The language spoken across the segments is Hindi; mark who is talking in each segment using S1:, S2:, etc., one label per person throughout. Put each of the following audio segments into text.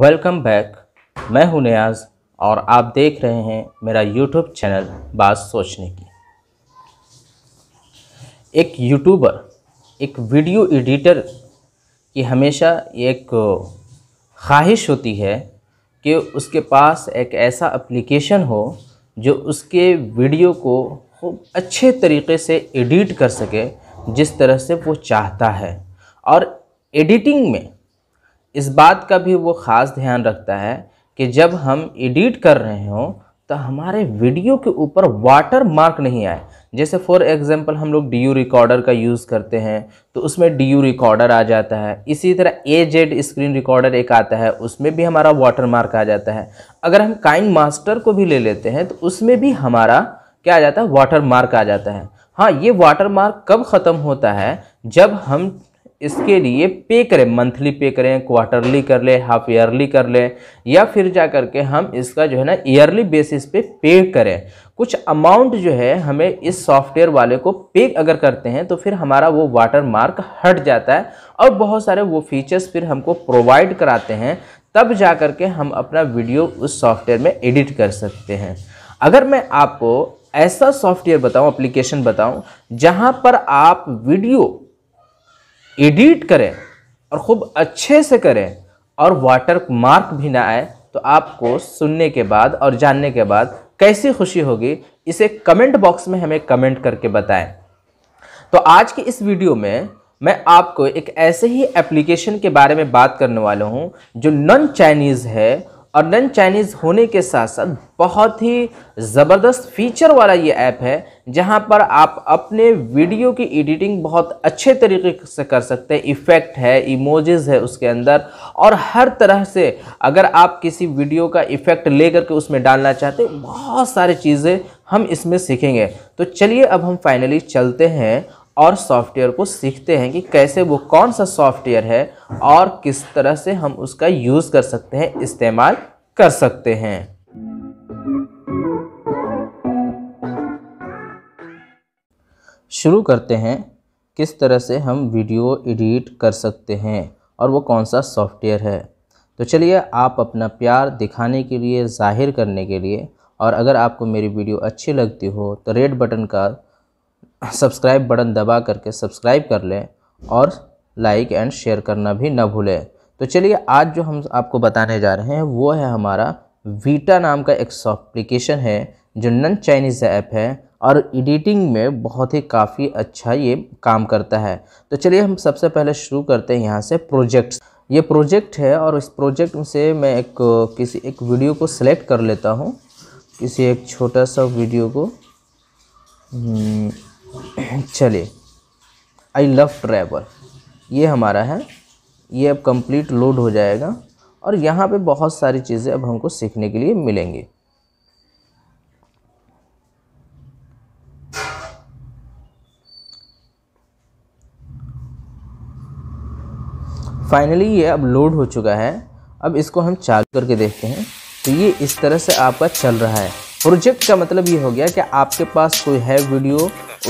S1: वेलकम बैक मैं हूं नियाज और आप देख रहे हैं मेरा यूट्यूब चैनल बात सोचने की एक यूट्यूबर एक वीडियो एडिटर की हमेशा एक ख्वाहिश होती है कि उसके पास एक ऐसा एप्लीकेशन हो जो उसके वीडियो को खूब अच्छे तरीके से एडिट कर सके जिस तरह से वो चाहता है और एडिटिंग में इस बात का भी वो ख़ास ध्यान रखता है कि जब हम एडिट कर रहे हों तो हमारे वीडियो के ऊपर वाटर मार्क नहीं आए जैसे फॉर एग्जांपल हम लोग डी रिकॉर्डर का यूज़ करते हैं तो उसमें डी रिकॉर्डर आ जाता है इसी तरह ए जेड स्क्रीन रिकॉर्डर एक आता है उसमें भी हमारा वाटर मार्क आ जाता है अगर हम काइन मास्टर को भी ले लेते हैं तो उसमें भी हमारा क्या आ जाता है वाटर मार्क आ जाता है हाँ ये वाटर मार्क कब ख़त्म होता है जब हम इसके लिए पे करें मंथली पे करें क्वार्टरली कर लें हाफ ईयरली कर लें या फिर जा करके हम इसका जो है ना ईयरली बेसिस पे पे करें कुछ अमाउंट जो है हमें इस सॉफ्टवेयर वाले को पे अगर करते हैं तो फिर हमारा वो वाटर मार्क हट जाता है और बहुत सारे वो फीचर्स फिर हमको प्रोवाइड कराते हैं तब जा करके हम अपना वीडियो उस सॉफ्टवेयर में एडिट कर सकते हैं अगर मैं आपको ऐसा सॉफ्टवेयर बताऊं एप्लीकेशन बताऊं जहां पर आप वीडियो एडिट करें और खूब अच्छे से करें और वाटर मार्क भी ना आए तो आपको सुनने के बाद और जानने के बाद कैसी खुशी होगी इसे कमेंट बॉक्स में हमें कमेंट करके बताएं तो आज की इस वीडियो में मैं आपको एक ऐसे ही एप्लीकेशन के बारे में बात करने वाला हूँ जो नॉन चाइनीज़ है और नन चाइनीज़ होने के साथ साथ बहुत ही ज़बरदस्त फीचर वाला ये ऐप है जहाँ पर आप अपने वीडियो की एडिटिंग बहुत अच्छे तरीके से कर सकते हैं इफ़ेक्ट है इमोजेस है उसके अंदर और हर तरह से अगर आप किसी वीडियो का इफ़ेक्ट ले करके उसमें डालना चाहते हैं बहुत सारी चीज़ें हम इसमें सीखेंगे तो चलिए अब हम फाइनली चलते हैं और सॉफ्टवेयर को सीखते हैं कि कैसे वो कौन सा सॉफ्टवेयर है और किस तरह से हम उसका यूज़ कर सकते हैं इस्तेमाल कर सकते हैं शुरू करते हैं किस तरह से हम वीडियो एडिट कर सकते हैं और वो कौन सा सॉफ्टवेयर है तो चलिए आप अपना प्यार दिखाने के लिए जाहिर करने के लिए और अगर आपको मेरी वीडियो अच्छी लगती हो तो रेड बटन का सब्सक्राइब बटन दबा करके सब्सक्राइब कर लें और लाइक एंड शेयर करना भी ना भूलें तो चलिए आज जो हम आपको बताने जा रहे हैं वो है हमारा वीटा नाम का एक सॉफ्टप्लिकेशन है जो नन चाइनीज़ ऐप है और एडिटिंग में बहुत ही काफ़ी अच्छा ये काम करता है तो चलिए हम सबसे पहले शुरू करते हैं यहाँ से प्रोजेक्ट्स ये प्रोजेक्ट है और इस प्रोजेक्ट से मैं एक किसी एक वीडियो को सिलेक्ट कर लेता हूँ किसी एक छोटा सा वीडियो को हम्म, चलिए आई लव ट्रैवल ये हमारा है ये अब कंप्लीट लोड हो जाएगा और यहाँ पे बहुत सारी चीज़ें अब हमको सीखने के लिए मिलेंगी फाइनली ये अब लोड हो चुका है अब इसको हम चालू करके देखते हैं तो ये इस तरह से आपका चल रहा है प्रोजेक्ट का मतलब ये हो गया कि आपके पास कोई है वीडियो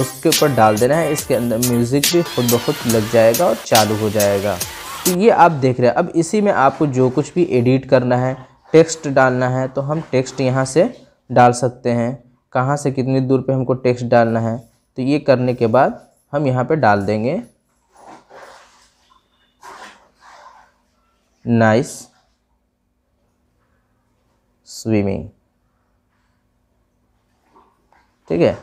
S1: उसके ऊपर डाल देना है इसके अंदर म्यूज़िक भी खुद ब खुद लग जाएगा और चालू हो जाएगा तो ये आप देख रहे हैं अब इसी में आपको जो कुछ भी एडिट करना है टेक्स्ट डालना है तो हम टेक्स्ट यहाँ से डाल सकते हैं कहाँ से कितनी दूर पे हमको टेक्स्ट डालना है तो ये करने के बाद हम यहाँ पे डाल देंगे नाइस स्विमिंग ठीक है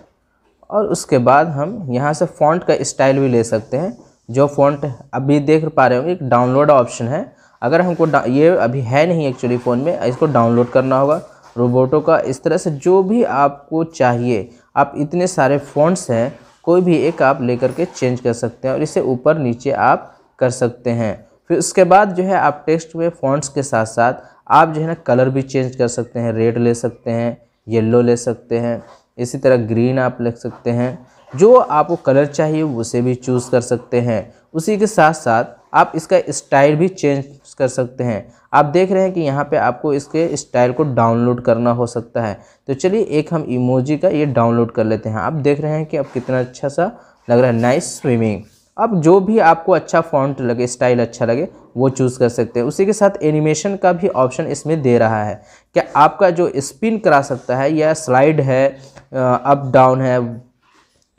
S1: और उसके बाद हम यहाँ से फॉन्ट का स्टाइल भी ले सकते हैं जो फ़ॉन्ट अभी देख पा रहे होंगे एक डाउनलोड ऑप्शन है अगर हमको ये अभी है नहीं एक्चुअली फ़ोन में इसको डाउनलोड करना होगा रोबोटो का इस तरह से जो भी आपको चाहिए आप इतने सारे फ़ॉन्ट्स हैं कोई भी एक आप लेकर के चेंज कर सकते हैं और इसे ऊपर नीचे आप कर सकते हैं फिर उसके बाद जो है आप टेक्स्ट में फॉन्ट्स के साथ साथ आप जो है ना कलर भी चेंज कर सकते हैं रेड ले सकते हैं येलो ले सकते हैं इसी तरह ग्रीन आप ले सकते हैं जो आपको कलर चाहिए उसे भी चूज़ कर सकते हैं उसी के साथ साथ आप इसका स्टाइल भी चेंज कर सकते हैं आप देख रहे हैं कि यहाँ पे आपको इसके स्टाइल को डाउनलोड करना हो सकता है तो चलिए एक हम इमोजी का ये डाउनलोड कर लेते हैं आप देख रहे हैं कि अब कितना अच्छा सा लग रहा है नाइस स्विमिंग अब जो भी आपको अच्छा फॉन्ट लगे स्टाइल अच्छा लगे वो चूज़ कर सकते हैं उसी के साथ एनिमेशन का भी ऑप्शन इसमें दे रहा है क्या आपका जो स्पिन करा सकता है या स्लाइड है अप डाउन है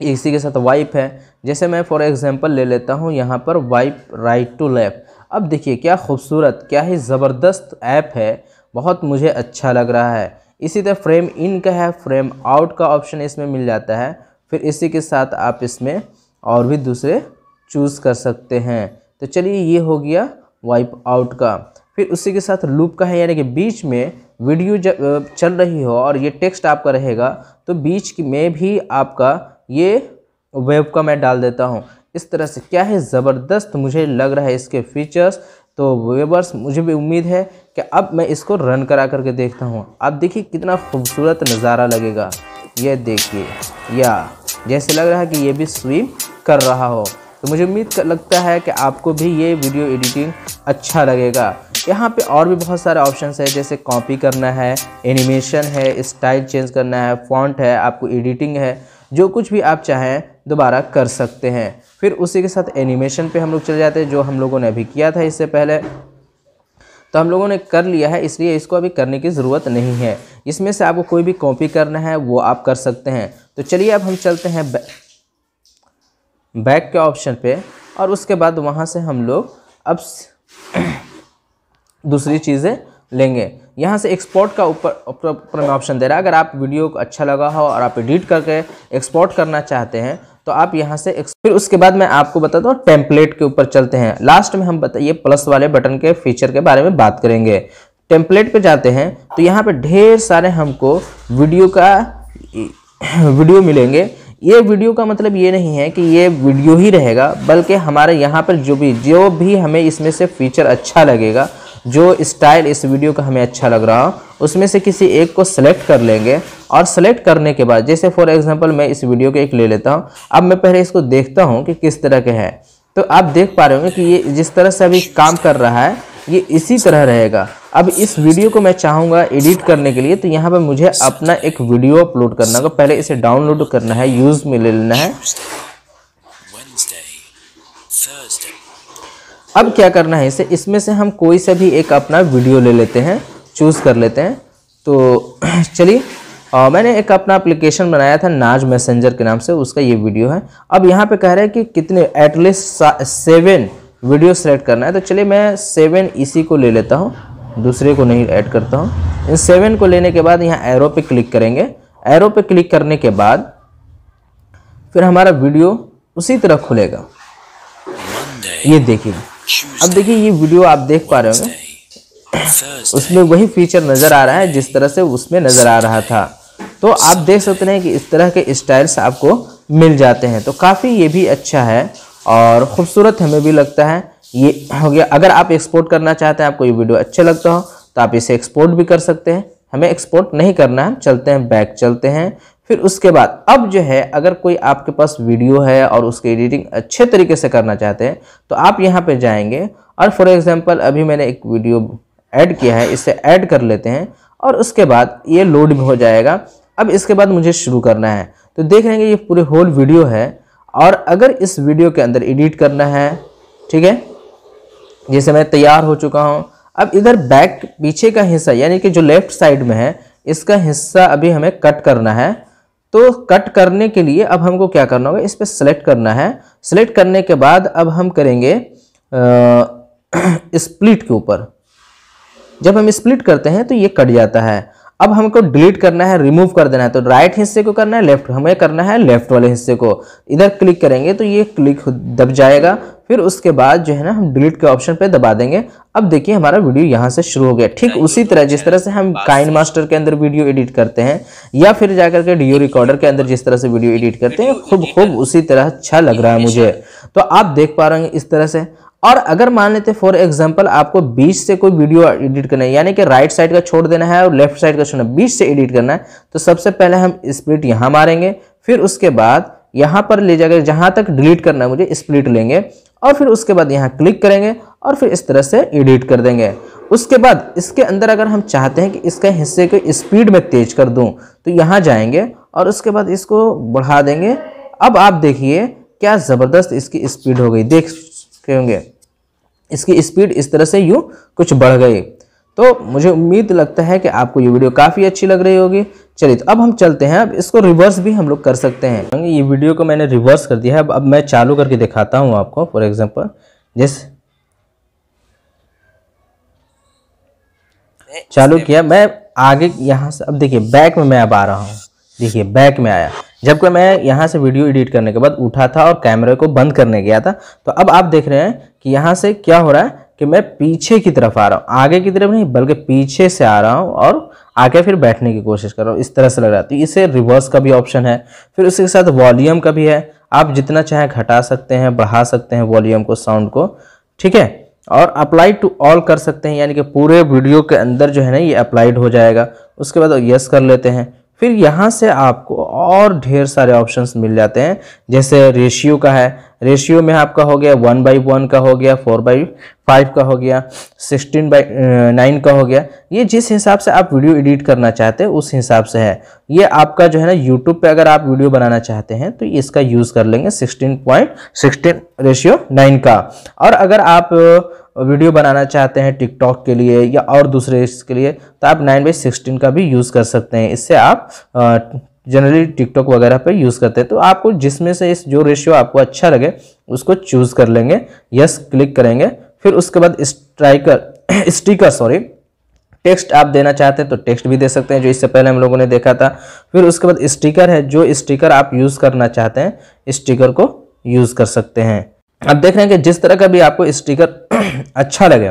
S1: इसी के साथ वाइप है जैसे मैं फॉर एग्जांपल ले लेता हूँ यहाँ पर वाइप राइट टू लेफ़्ट अब देखिए क्या खूबसूरत क्या ही ज़बरदस्त ऐप है बहुत मुझे अच्छा लग रहा है इसी तरह फ्रेम इन का है फ्रेम आउट का ऑप्शन इसमें मिल जाता है फिर इसी के साथ आप इसमें और भी दूसरे चूज़ कर सकते हैं तो चलिए ये हो गया वाइप आउट का फिर उसी के साथ लूप का है यानी कि बीच में वीडियो जब चल रही हो और ये टेक्स्ट आपका रहेगा तो बीच में भी आपका ये वेब का मैं डाल देता हूँ इस तरह से क्या है ज़बरदस्त मुझे लग रहा है इसके फीचर्स तो वेबर्स मुझे भी उम्मीद है कि अब मैं इसको रन करा करके देखता हूँ आप देखिए कितना खूबसूरत नज़ारा लगेगा ये देखिए या जैसे लग रहा है कि ये भी स्विम कर रहा हो तो मुझे उम्मीद लगता है कि आपको भी ये वीडियो एडिटिंग अच्छा लगेगा यहाँ पे और भी बहुत सारे ऑप्शन है जैसे कॉपी करना है एनिमेशन है स्टाइल चेंज करना है फॉन्ट है आपको एडिटिंग है जो कुछ भी आप चाहें दोबारा कर सकते हैं फिर उसी के साथ एनिमेशन पे हम लोग चले जाते हैं जो हम लोगों ने अभी किया था इससे पहले तो हम लोगों ने कर लिया है इसलिए इसको अभी करने की ज़रूरत नहीं है इसमें से आपको कोई भी कॉपी करना है वो आप कर सकते हैं तो चलिए अब हम चलते हैं बैक के ऑप्शन पर और उसके बाद वहाँ से हम लोग अब दूसरी चीज़ें लेंगे यहाँ से एक्सपोर्ट का ऊपर ऊपर में ऑप्शन दे रहा है अगर आप वीडियो को अच्छा लगा हो और आप एडिट करके एक्सपोर्ट करना चाहते हैं तो आप यहाँ से फिर उसके बाद मैं आपको बता दूँ टेम्पलेट के ऊपर चलते हैं लास्ट में हम बताइए प्लस वाले बटन के फीचर के बारे में बात करेंगे टेम्पलेट पर जाते हैं तो यहाँ पर ढेर सारे हमको वीडियो का वीडियो मिलेंगे ये वीडियो का मतलब ये नहीं है कि ये वीडियो ही रहेगा बल्कि हमारे यहाँ पर जो भी जो भी हमें इसमें से फीचर अच्छा लगेगा जो स्टाइल इस वीडियो का हमें अच्छा लग रहा हो उसमें से किसी एक को सेलेक्ट कर लेंगे और सेलेक्ट करने के बाद जैसे फॉर एग्जांपल मैं इस वीडियो के एक ले लेता हूँ अब मैं पहले इसको देखता हूँ कि किस तरह के हैं तो आप देख पा रहे होंगे कि ये जिस तरह से अभी काम कर रहा है ये इसी तरह रहेगा अब इस वीडियो को मैं चाहूँगा एडिट करने के लिए तो यहाँ पर मुझे अपना एक वीडियो अपलोड करना होगा पहले इसे डाउनलोड करना है यूज़ में ले लेना है Wednesday, Thursday. अब क्या करना है इसे इसमें से हम कोई सा भी एक अपना वीडियो ले लेते हैं चूज़ कर लेते हैं तो चलिए और मैंने एक अपना एप्लीकेशन बनाया था नाज मैसेंजर के नाम से उसका ये वीडियो है अब यहाँ पे कह रहे हैं कि कितने एटलीस्ट सेवन वीडियो सेलेक्ट करना है तो चलिए मैं सेवन इसी को ले लेता हूँ दूसरे को नहीं ऐड करता हूँ इन सेवन को लेने के बाद यहाँ एरो पे क्लिक करेंगे एरो पे क्लिक करने के बाद फिर हमारा वीडियो उसी तरह खुलेगा ये देखिए अब देखिए ये वीडियो आप देख पा रहे होंगे उसमें वही फीचर नज़र आ रहा है जिस तरह से उसमें नज़र आ रहा था तो आप देख सकते हैं कि इस तरह के स्टाइल्स आपको मिल जाते हैं तो काफ़ी ये भी अच्छा है और ख़ूबसूरत हमें भी लगता है ये हो गया अगर आप एक्सपोर्ट करना चाहते हैं आपको ये वीडियो अच्छा लगता हो तो आप इसे एक्सपोर्ट भी कर सकते हैं हमें एक्सपोर्ट नहीं करना है चलते हैं बैक चलते हैं फिर उसके बाद अब जो है अगर कोई आपके पास वीडियो है और उसकी एडिटिंग अच्छे तरीके से करना चाहते हैं तो आप यहाँ पे जाएंगे और फॉर एग्जांपल अभी मैंने एक वीडियो ऐड किया है इसे ऐड कर लेते हैं और उसके बाद ये लोड हो जाएगा अब इसके बाद मुझे शुरू करना है तो देख रहे हैं ये पूरे होल वीडियो है और अगर इस वीडियो के अंदर एडिट करना है ठीक है जैसे मैं तैयार हो चुका हूँ अब इधर बैक पीछे का हिस्सा यानी कि जो लेफ्ट साइड में है इसका हिस्सा अभी हमें कट करना है तो कट करने के लिए अब हमको क्या करना होगा इस पर सेलेक्ट करना है सेलेक्ट करने के बाद अब हम करेंगे स्प्लिट के ऊपर जब हम स्प्लिट करते हैं तो ये कट जाता है अब हमको डिलीट करना है रिमूव कर देना है तो राइट हिस्से को करना है लेफ्ट हमें करना है लेफ्ट वाले हिस्से को इधर क्लिक करेंगे तो ये क्लिक दब जाएगा फिर उसके बाद जो है ना हम डिलीट के ऑप्शन पे दबा देंगे अब देखिए हमारा वीडियो यहाँ से शुरू हो गया ठीक उसी तो तरह जिस तरह से हम काइन मास्टर के अंदर वीडियो एडिट करते हैं या फिर जाकर के डीओ रिकॉर्डर के अंदर जिस तरह से वीडियो एडिट करते हैं खूब खूब उसी तरह अच्छा लग रहा है मुझे तो आप देख पा रहे हैं इस तरह से और अगर मान लेते फॉर एग्जाम्पल आपको बीच से कोई वीडियो एडिट करना है यानी कि राइट साइड का छोड़ देना है और लेफ्ट साइड का छोड़ना बीच से एडिट करना है तो सबसे पहले हम स्प्लिट यहाँ मारेंगे फिर उसके बाद यहाँ पर ले जाकर जहाँ तक डिलीट करना है मुझे स्प्लिट लेंगे और फिर उसके बाद यहाँ क्लिक करेंगे और फिर इस तरह से एडिट कर देंगे उसके बाद इसके अंदर अगर हम चाहते हैं कि इसके हिस्से को स्पीड में तेज कर दूं तो यहाँ जाएंगे और उसके बाद इसको बढ़ा देंगे अब आप देखिए क्या ज़बरदस्त इसकी स्पीड हो गई देख होंगे इसकी स्पीड इस तरह से यूँ कुछ बढ़ गई तो मुझे उम्मीद लगता है कि आपको ये वीडियो काफ़ी अच्छी लग रही होगी चलिए तो अब हम चलते हैं अब इसको रिवर्स भी हम लोग कर सकते हैं ये वीडियो को मैंने रिवर्स कर दिया है अब अब मैं चालू करके दिखाता हूँ आपको फॉर एग्जाम्पल जिस चालू किया मैं आगे यहाँ से अब देखिए बैक में मैं अब आ रहा हूँ देखिए बैक में आया जबकि मैं यहाँ से वीडियो एडिट करने के बाद उठा था और कैमरे को बंद करने गया था तो अब आप देख रहे हैं कि यहाँ से क्या हो रहा है कि मैं पीछे की तरफ आ रहा हूँ आगे की तरफ नहीं बल्कि पीछे से आ रहा हूँ और आके फिर बैठने की कोशिश कर रहा हूँ इस तरह से लग रहा है तो इसे रिवर्स का भी ऑप्शन है फिर उसके साथ वॉल्यूम का भी है आप जितना चाहें घटा सकते हैं बढ़ा सकते हैं वॉल्यूम को साउंड को ठीक है और अप्लाई टू ऑल कर सकते हैं यानी कि पूरे वीडियो के अंदर जो है ना ये अप्लाइड हो जाएगा उसके बाद यस कर लेते हैं फिर यहाँ से आपको और ढेर सारे ऑप्शंस मिल जाते हैं जैसे रेशियो का है रेशियो में आपका हो गया वन बाई वन का हो गया फोर बाई फाइव का हो गया सिक्सटीन बाई नाइन का हो गया ये जिस हिसाब से आप वीडियो एडिट करना चाहते हैं उस हिसाब से है ये आपका जो है ना यूट्यूब पे अगर आप वीडियो बनाना चाहते हैं तो इसका यूज़ कर लेंगे sixteen point sixteen ratio nine का और अगर आप वीडियो बनाना चाहते हैं टिकटॉक के लिए या और दूसरे इसके लिए तो आप नाइन बाई सिक्सटीन का भी यूज़ कर सकते हैं इससे आप जनरली टिकटॉक वगैरह पे यूज़ करते हैं तो आपको जिसमें से इस जो रेशियो आपको अच्छा लगे उसको चूज़ कर लेंगे यस क्लिक करेंगे फिर उसके बाद स्ट्राइकर स्टिकर सॉरी टेक्स्ट आप देना चाहते हैं तो टेक्स्ट भी दे सकते हैं जो इससे पहले हम लोगों ने देखा था फिर उसके बाद स्टिकर है जो स्टिकर आप यूज़ करना चाहते हैं स्टिकर को यूज़ कर सकते हैं आप देख रहे हैं कि जिस तरह का भी आपको स्टिकर अच्छा लगे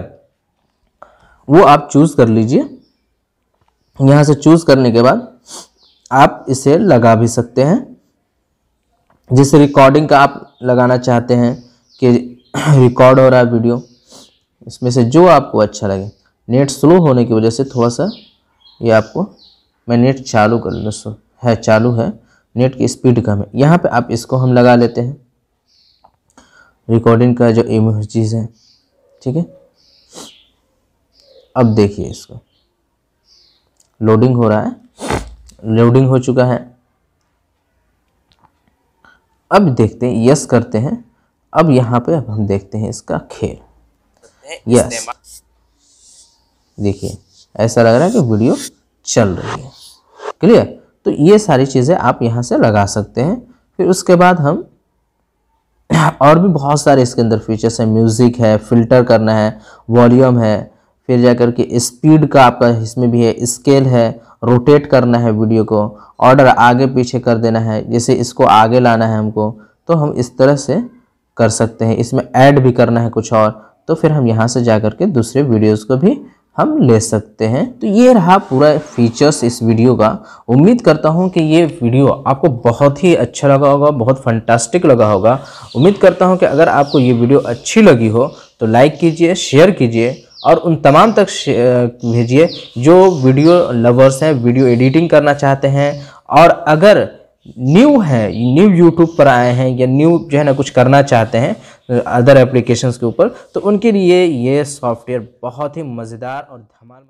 S1: वो आप चूज़ कर लीजिए यहाँ से चूज़ करने के बाद आप इसे लगा भी सकते हैं जिस रिकॉर्डिंग का आप लगाना चाहते हैं कि रिकॉर्ड हो रहा है वीडियो इसमें से जो आपको अच्छा लगे नेट स्लो होने की वजह से थोड़ा सा ये आपको मैं नेट चालू कर लूँ है चालू है नेट की स्पीड कम है यहाँ पे आप इसको हम लगा लेते हैं रिकॉर्डिंग का जो चीज है ठीक है अब देखिए इसको लोडिंग हो रहा है लोडिंग हो चुका है अब देखते हैं यस करते हैं अब यहाँ पे अब हम देखते हैं इसका खेल यस देखिए ऐसा लग रहा है कि वीडियो चल रही है क्लियर तो ये सारी चीज़ें आप यहाँ से लगा सकते हैं फिर उसके बाद हम और भी बहुत सारे इसके अंदर फीचर्स हैं म्यूज़िक है फिल्टर करना है वॉल्यूम है फिर जा के स्पीड का आपका इसमें भी है स्केल है रोटेट करना है वीडियो को ऑर्डर आगे पीछे कर देना है जैसे इसको आगे लाना है हमको तो हम इस तरह से कर सकते हैं इसमें ऐड भी करना है कुछ और तो फिर हम यहाँ से जा कर के दूसरे वीडियोज़ को भी हम ले सकते हैं तो ये रहा पूरा फीचर्स इस वीडियो का उम्मीद करता हूँ कि ये वीडियो आपको बहुत ही अच्छा लगा होगा बहुत फंटास्टिक लगा होगा उम्मीद करता हूँ कि अगर आपको ये वीडियो अच्छी लगी हो तो लाइक कीजिए शेयर कीजिए और उन तमाम तक भेजिए जो वीडियो लवर्स हैं वीडियो एडिटिंग करना चाहते हैं और अगर न्यू है न्यू यूट्यूब पर आए हैं या न्यू जो है ना कुछ करना चाहते हैं अदर एप्लीकेशंस के ऊपर तो उनके लिए ये सॉफ्टवेयर बहुत ही मज़ेदार और धमाल